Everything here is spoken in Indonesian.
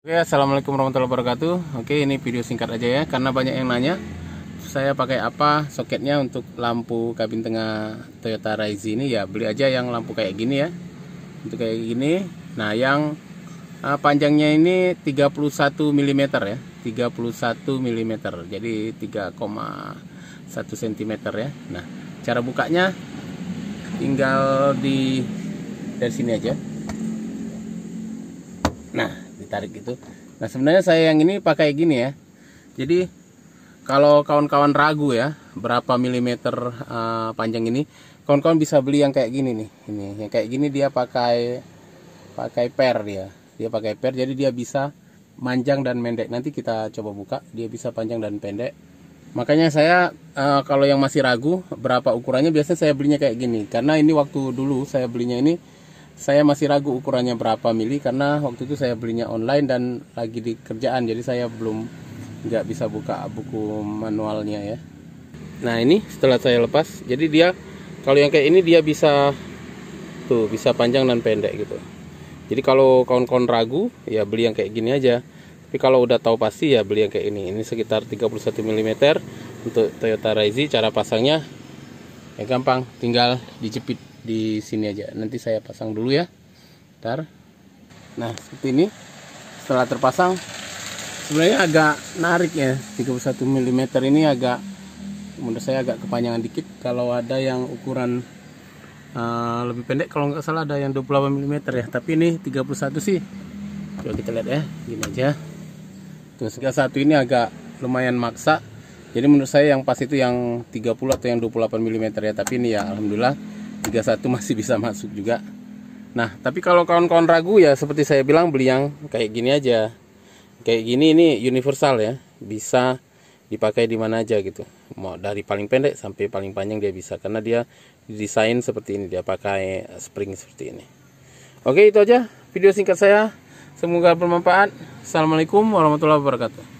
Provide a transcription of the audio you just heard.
Oke, ya, assalamualaikum warahmatullahi wabarakatuh. Oke, ini video singkat aja ya, karena banyak yang nanya. Saya pakai apa soketnya untuk lampu kabin tengah Toyota Raize ini ya, beli aja yang lampu kayak gini ya. Untuk kayak gini. Nah, yang uh, panjangnya ini 31 mm ya, 31 mm. Jadi 3,1 cm ya. Nah, cara bukanya tinggal di dari sini aja. Nah, ditarik gitu nah sebenarnya saya yang ini pakai gini ya jadi kalau kawan-kawan ragu ya berapa milimeter uh, panjang ini kawan-kawan bisa beli yang kayak gini nih ini yang kayak gini dia pakai pakai per dia dia pakai per jadi dia bisa panjang dan pendek nanti kita coba buka dia bisa panjang dan pendek makanya saya uh, kalau yang masih ragu berapa ukurannya biasanya saya belinya kayak gini karena ini waktu dulu saya belinya ini saya masih ragu ukurannya berapa mili karena waktu itu saya belinya online dan lagi di kerjaan jadi saya belum nggak bisa buka buku manualnya ya nah ini setelah saya lepas jadi dia kalau yang kayak ini dia bisa tuh bisa panjang dan pendek gitu jadi kalau kawan-kawan ragu ya beli yang kayak gini aja tapi kalau udah tahu pasti ya beli yang kayak ini ini sekitar 31 mm untuk Toyota Raizi cara pasangnya ya gampang tinggal dijepit di sini aja nanti saya pasang dulu ya ntar nah seperti ini setelah terpasang sebenarnya agak narik ya 31 mm ini agak menurut saya agak kepanjangan dikit kalau ada yang ukuran uh, lebih pendek kalau nggak salah ada yang 28 mm ya tapi ini 31 sih coba kita lihat ya gini aja terus satu ini agak lumayan maksa jadi menurut saya yang pas itu yang 30 atau yang 28 mm ya tapi ini ya Alhamdulillah 31 masih bisa masuk juga nah tapi kalau kawan-kawan ragu ya seperti saya bilang beli yang kayak gini aja kayak gini ini universal ya bisa dipakai di mana aja gitu mau dari paling pendek sampai paling panjang dia bisa karena dia desain seperti ini dia pakai spring seperti ini oke itu aja video singkat saya semoga bermanfaat assalamualaikum warahmatullahi wabarakatuh